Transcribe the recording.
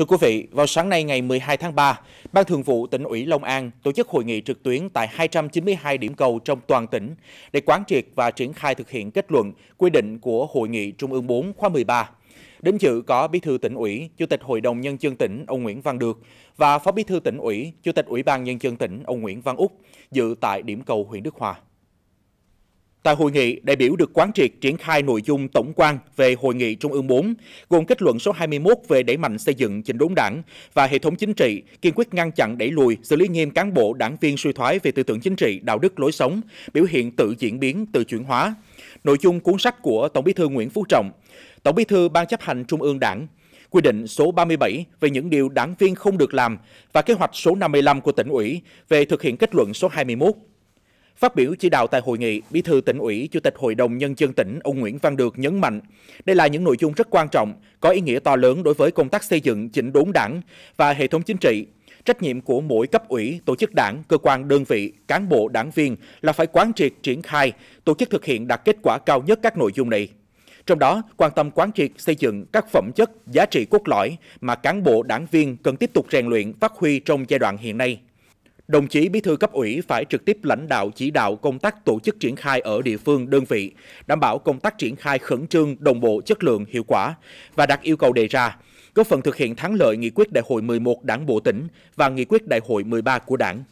Thưa quý vị, vào sáng nay ngày 12 tháng 3, Ban Thường vụ tỉnh ủy Long An tổ chức hội nghị trực tuyến tại 292 điểm cầu trong toàn tỉnh để quán triệt và triển khai thực hiện kết luận, quy định của Hội nghị Trung ương 4 khóa 13. Đến dự có Bí thư tỉnh ủy, Chủ tịch Hội đồng Nhân dân tỉnh ông Nguyễn Văn Được và Phó Bí thư tỉnh ủy, Chủ tịch Ủy ban Nhân dân tỉnh ông Nguyễn Văn Úc dự tại điểm cầu huyện Đức Hòa. Tại hội nghị, đại biểu được quán triệt triển khai nội dung tổng quan về hội nghị Trung ương 4, gồm kết luận số 21 về đẩy mạnh xây dựng chỉnh đốn đảng và hệ thống chính trị, kiên quyết ngăn chặn đẩy lùi, xử lý nghiêm cán bộ đảng viên suy thoái về tư tưởng chính trị, đạo đức lối sống, biểu hiện tự diễn biến, tự chuyển hóa. Nội dung cuốn sách của Tổng Bí thư Nguyễn Phú Trọng, Tổng Bí thư Ban chấp hành Trung ương Đảng, quy định số 37 về những điều đảng viên không được làm và kế hoạch số 55 của tỉnh ủy về thực hiện kết luận số 21 Phát biểu chỉ đạo tại hội nghị, Bí thư tỉnh ủy, Chủ tịch Hội đồng Nhân dân tỉnh ông Nguyễn Văn Được nhấn mạnh, đây là những nội dung rất quan trọng, có ý nghĩa to lớn đối với công tác xây dựng, chỉnh đốn đảng và hệ thống chính trị. Trách nhiệm của mỗi cấp ủy, tổ chức đảng, cơ quan đơn vị, cán bộ, đảng viên là phải quán triệt triển khai, tổ chức thực hiện đạt kết quả cao nhất các nội dung này. Trong đó, quan tâm quán triệt xây dựng các phẩm chất, giá trị cốt lõi mà cán bộ, đảng viên cần tiếp tục rèn luyện, phát huy trong giai đoạn hiện nay – Đồng chí Bí thư cấp ủy phải trực tiếp lãnh đạo chỉ đạo công tác tổ chức triển khai ở địa phương đơn vị, đảm bảo công tác triển khai khẩn trương, đồng bộ, chất lượng, hiệu quả và đặt yêu cầu đề ra, góp phần thực hiện thắng lợi nghị quyết đại hội 11 Đảng bộ tỉnh và nghị quyết đại hội 13 của Đảng.